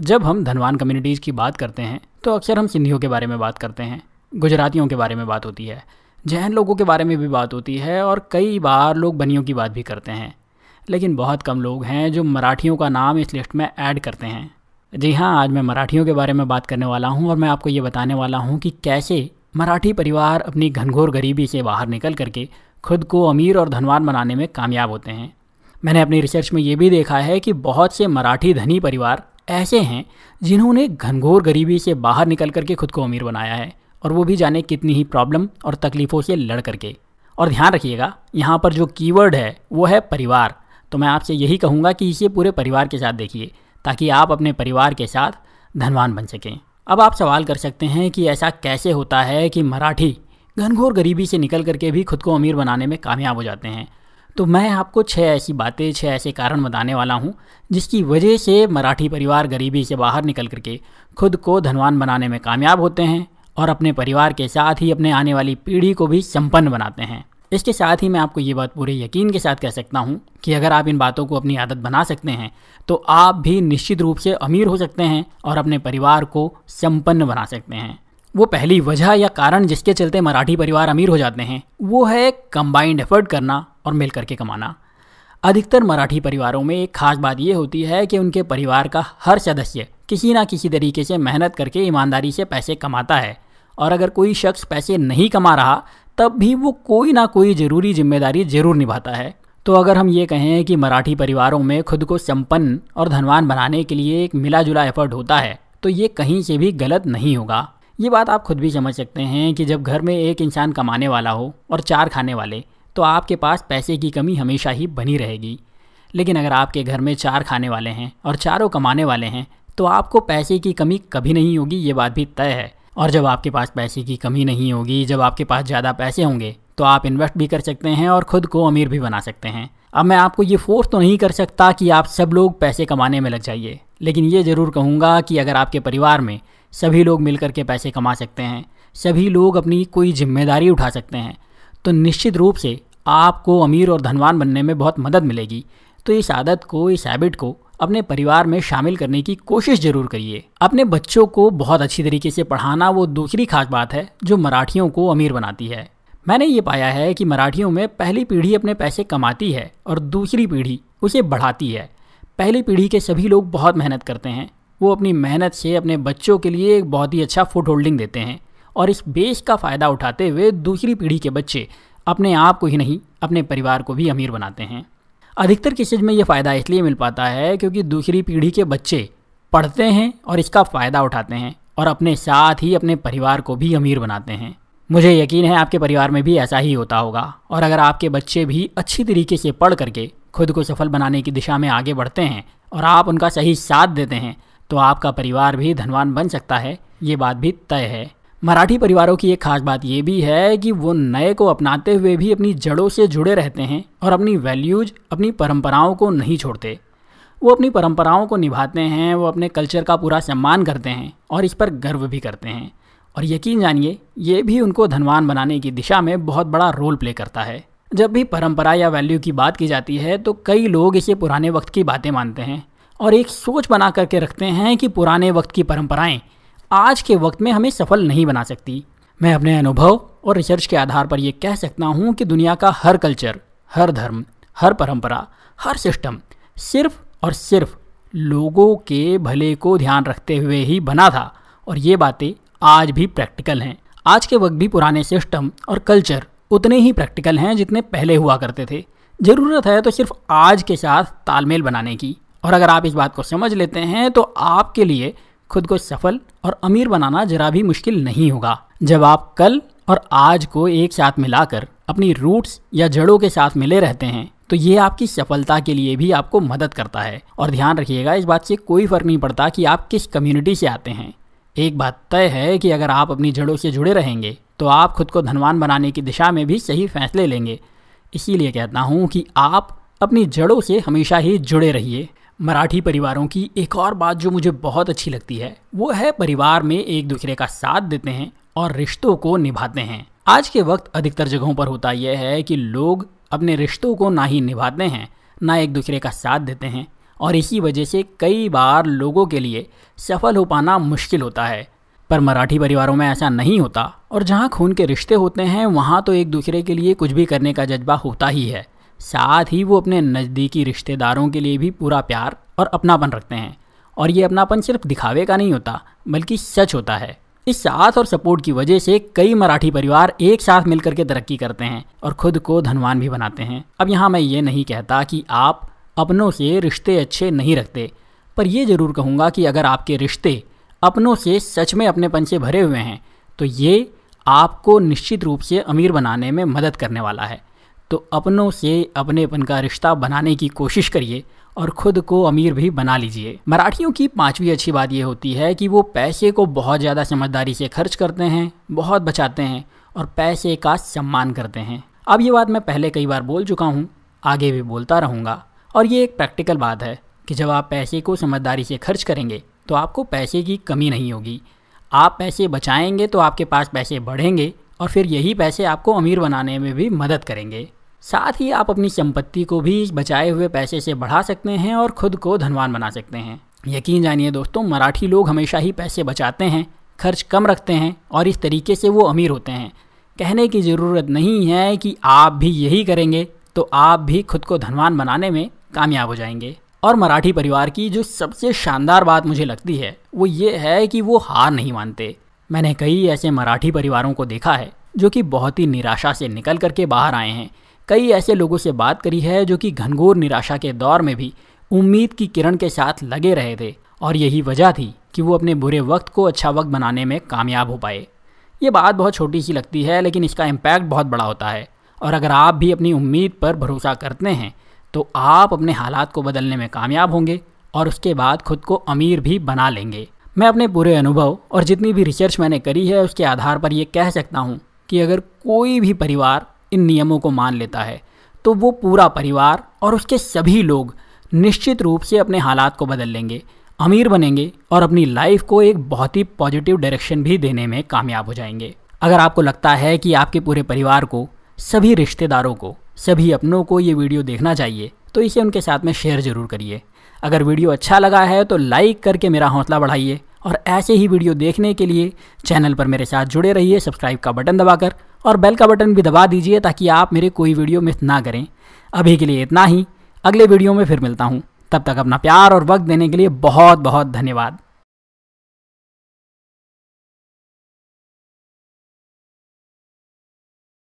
जब हम धनवान कम्युनिटीज़ की बात करते हैं तो अक्सर हम सिंधियों के बारे में बात करते हैं गुजरातियों के बारे में बात होती है जैन लोगों के बारे में भी बात होती है और कई बार लोग बनियों की बात भी करते हैं लेकिन बहुत कम लोग हैं जो मराठियों का नाम इस लिस्ट में ऐड करते हैं जी हाँ आज मैं मराठियों के बारे में बात करने वाला हूँ और मैं आपको ये बताने वाला हूँ कि कैसे मराठी परिवार अपनी घनघोर गरीबी से बाहर निकल करके खुद को अमीर और धनवान बनाने में कामयाब होते हैं मैंने अपनी रिसर्च में ये भी देखा है कि बहुत से मराठी धनी परिवार ऐसे हैं जिन्होंने घनघोर गरीबी से बाहर निकल करके खुद को अमीर बनाया है और वो भी जाने कितनी ही प्रॉब्लम और तकलीफ़ों से लड़ करके और ध्यान रखिएगा यहाँ पर जो कीवर्ड है वो है परिवार तो मैं आपसे यही कहूँगा कि इसे पूरे परिवार के साथ देखिए ताकि आप अपने परिवार के साथ धनवान बन सकें अब आप सवाल कर सकते हैं कि ऐसा कैसे होता है कि मराठी घनघोर गरीबी से निकल करके भी खुद को अमीर बनाने में कामयाब हो जाते हैं तो मैं आपको छः ऐसी बातें छः ऐसे कारण बताने वाला हूँ जिसकी वजह से मराठी परिवार गरीबी से बाहर निकल करके खुद को धनवान बनाने में कामयाब होते हैं और अपने परिवार के साथ ही अपने आने वाली पीढ़ी को भी संपन्न बनाते हैं इसके साथ ही मैं आपको ये बात पूरे यकीन के साथ कह सकता हूँ कि अगर आप इन बातों को अपनी आदत बना सकते हैं तो आप भी निश्चित रूप से अमीर हो सकते हैं और अपने परिवार को संपन्न बना सकते हैं वो पहली वजह या कारण जिसके चलते मराठी परिवार अमीर हो जाते हैं वो है कंबाइंड एफर्ट करना और मिल करके कमाना अधिकतर मराठी परिवारों में एक खास बात यह होती है कि उनके परिवार का हर सदस्य किसी ना किसी तरीके से मेहनत करके ईमानदारी से पैसे कमाता है और अगर कोई शख्स पैसे नहीं कमा रहा तब भी वो कोई ना कोई ज़रूरी जिम्मेदारी ज़रूर निभाता है तो अगर हम ये कहें कि मराठी परिवारों में खुद को संपन्न और धनवान बनाने के लिए एक मिला जुला एफर्ट होता है तो ये कहीं से भी गलत नहीं होगा ये बात आप खुद भी समझ सकते हैं कि जब घर में एक इंसान कमाने वाला हो और चार खाने वाले तो आपके पास पैसे की कमी हमेशा ही बनी रहेगी लेकिन अगर आपके घर में चार खाने वाले हैं और चारों कमाने वाले हैं तो आपको पैसे की कमी कभी नहीं होगी ये बात भी तय है और जब आपके पास पैसे की कमी नहीं होगी जब आपके पास ज़्यादा पैसे होंगे तो आप इन्वेस्ट भी कर सकते हैं और ख़ुद को अमीर भी बना सकते हैं अब मैं आपको ये फोर्स तो नहीं कर सकता कि आप सब लोग पैसे कमाने में लग जाइए लेकिन ये ज़रूर कहूँगा कि अगर आपके परिवार में सभी लोग मिलकर के पैसे कमा सकते हैं सभी लोग अपनी कोई जिम्मेदारी उठा सकते हैं तो निश्चित रूप से आपको अमीर और धनवान बनने में बहुत मदद मिलेगी तो इस आदत को इस हैबिट को अपने परिवार में शामिल करने की कोशिश जरूर करिए अपने बच्चों को बहुत अच्छी तरीके से पढ़ाना वो दूसरी खास बात है जो मराठियों को अमीर बनाती है मैंने ये पाया है कि मराठियों में पहली पीढ़ी अपने पैसे कमाती है और दूसरी पीढ़ी उसे बढ़ाती है पहली पीढ़ी के सभी लोग बहुत मेहनत करते हैं वो अपनी मेहनत से अपने बच्चों के लिए एक बहुत ही अच्छा फुट होल्डिंग देते हैं और इस बेस का फ़ायदा उठाते हुए दूसरी पीढ़ी के बच्चे अपने आप को ही नहीं अपने परिवार को भी अमीर बनाते हैं अधिकतर केसेज में ये फ़ायदा इसलिए मिल पाता है क्योंकि दूसरी पीढ़ी के बच्चे पढ़ते हैं और इसका फ़ायदा उठाते हैं और अपने साथ ही अपने परिवार को भी अमीर बनाते हैं मुझे यकीन है आपके परिवार में भी ऐसा ही होता होगा और अगर आपके बच्चे भी अच्छी तरीके से पढ़ करके खुद को सफल बनाने की दिशा में आगे बढ़ते हैं और आप उनका सही साथ देते हैं तो आपका परिवार भी धनवान बन सकता है ये बात भी तय है मराठी परिवारों की एक खास बात यह भी है कि वो नए को अपनाते हुए भी अपनी जड़ों से जुड़े रहते हैं और अपनी वैल्यूज अपनी परंपराओं को नहीं छोड़ते वो अपनी परंपराओं को निभाते हैं वो अपने कल्चर का पूरा सम्मान करते हैं और इस पर गर्व भी करते हैं और यकीन जानिए ये भी उनको धनवान बनाने की दिशा में बहुत बड़ा रोल प्ले करता है जब भी परंपरा या वैल्यू की बात की जाती है तो कई लोग इसे पुराने वक्त की बातें मानते हैं और एक सोच बना करके रखते हैं कि पुराने वक्त की परंपराएं आज के वक्त में हमें सफल नहीं बना सकती मैं अपने अनुभव और रिसर्च के आधार पर यह कह सकता हूँ कि दुनिया का हर कल्चर हर धर्म हर परंपरा हर सिस्टम सिर्फ और सिर्फ लोगों के भले को ध्यान रखते हुए ही बना था और ये बातें आज भी प्रैक्टिकल हैं आज के वक्त भी पुराने सिस्टम और कल्चर उतने ही प्रैक्टिकल हैं जितने पहले हुआ करते थे ज़रूरत है तो सिर्फ आज के साथ तालमेल बनाने की और अगर आप इस बात को समझ लेते हैं तो आपके लिए खुद को सफल और अमीर बनाना जरा भी मुश्किल नहीं होगा जब आप कल और आज को एक साथ मिलाकर अपनी रूट्स या जड़ों के साथ मिले रहते हैं तो ये आपकी सफलता के लिए भी आपको मदद करता है और ध्यान रखिएगा इस बात से कोई फर्क नहीं पड़ता कि आप किस कम्युनिटी से आते हैं एक बात तय है कि अगर आप अपनी जड़ों से जुड़े रहेंगे तो आप खुद को धनवान बनाने की दिशा में भी सही फैसले लेंगे इसीलिए कहता हूँ कि आप अपनी जड़ों से हमेशा ही जुड़े रहिए मराठी परिवारों की एक और बात जो मुझे बहुत अच्छी लगती है वो है परिवार में एक दूसरे का साथ देते हैं और रिश्तों को निभाते हैं आज के वक्त अधिकतर जगहों पर होता यह है कि लोग अपने रिश्तों को ना ही निभाते हैं ना एक दूसरे का साथ देते हैं और इसी वजह से कई बार लोगों के लिए सफल हो पाना मुश्किल होता है पर मराठी परिवारों में ऐसा नहीं होता और जहाँ खून के रिश्ते होते हैं वहाँ तो एक दूसरे के लिए कुछ भी करने का जज्बा होता ही है साथ ही वो अपने नज़दीकी रिश्तेदारों के लिए भी पूरा प्यार और अपनापन रखते हैं और ये अपनापन सिर्फ दिखावे का नहीं होता बल्कि सच होता है इस साथ और सपोर्ट की वजह से कई मराठी परिवार एक साथ मिलकर के तरक्की करते हैं और खुद को धनवान भी बनाते हैं अब यहाँ मैं ये नहीं कहता कि आप अपनों से रिश्ते अच्छे नहीं रखते पर यह ज़रूर कहूँगा कि अगर आपके रिश्ते अपनों से सच में अपनेपन से भरे हुए हैं तो ये आपको निश्चित रूप से अमीर बनाने में मदद करने वाला है तो अपनों से अपनेपन का रिश्ता बनाने की कोशिश करिए और ख़ुद को अमीर भी बना लीजिए मराठियों की पांचवी अच्छी बात यह होती है कि वो पैसे को बहुत ज़्यादा समझदारी से खर्च करते हैं बहुत बचाते हैं और पैसे का सम्मान करते हैं अब ये बात मैं पहले कई बार बोल चुका हूँ आगे भी बोलता रहूँगा और ये एक प्रैक्टिकल बात है कि जब आप पैसे को समझदारी से खर्च करेंगे तो आपको पैसे की कमी नहीं होगी आप पैसे बचाएंगे तो आपके पास पैसे बढ़ेंगे और फिर यही पैसे आपको अमीर बनाने में भी मदद करेंगे साथ ही आप अपनी संपत्ति को भी बचाए हुए पैसे से बढ़ा सकते हैं और खुद को धनवान बना सकते हैं यकीन जानिए दोस्तों मराठी लोग हमेशा ही पैसे बचाते हैं खर्च कम रखते हैं और इस तरीके से वो अमीर होते हैं कहने की ज़रूरत नहीं है कि आप भी यही करेंगे तो आप भी खुद को धनवान बनाने में कामयाब हो जाएंगे और मराठी परिवार की जो सबसे शानदार बात मुझे लगती है वो ये है कि वो हार नहीं मानते मैंने कई ऐसे मराठी परिवारों को देखा है जो कि बहुत ही निराशा से निकल करके बाहर आए हैं कई ऐसे लोगों से बात करी है जो कि घनघोर निराशा के दौर में भी उम्मीद की किरण के साथ लगे रहे थे और यही वजह थी कि वो अपने बुरे वक्त को अच्छा वक्त बनाने में कामयाब हो पाए ये बात बहुत छोटी सी लगती है लेकिन इसका इम्पैक्ट बहुत बड़ा होता है और अगर आप भी अपनी उम्मीद पर भरोसा करते हैं तो आप अपने हालात को बदलने में कामयाब होंगे और उसके बाद खुद को अमीर भी बना लेंगे मैं अपने पूरे अनुभव और जितनी भी रिसर्च मैंने करी है उसके आधार पर यह कह सकता हूँ कि अगर कोई भी परिवार इन नियमों को मान लेता है तो वो पूरा परिवार और उसके सभी लोग निश्चित रूप से अपने हालात को बदल लेंगे अमीर बनेंगे और अपनी लाइफ को एक बहुत ही पॉजिटिव डायरेक्शन भी देने में कामयाब हो जाएंगे अगर आपको लगता है कि आपके पूरे परिवार को सभी रिश्तेदारों को सभी अपनों को ये वीडियो देखना चाहिए तो इसे उनके साथ में शेयर ज़रूर करिए अगर वीडियो अच्छा लगा है तो लाइक करके मेरा हौसला बढ़ाइए और ऐसे ही वीडियो देखने के लिए चैनल पर मेरे साथ जुड़े रहिए सब्सक्राइब का बटन दबाकर और बेल का बटन भी दबा दीजिए ताकि आप मेरे कोई वीडियो मिस ना करें अभी के लिए इतना ही अगले वीडियो में फिर मिलता हूँ तब तक अपना प्यार और वक्त देने के लिए बहुत बहुत धन्यवाद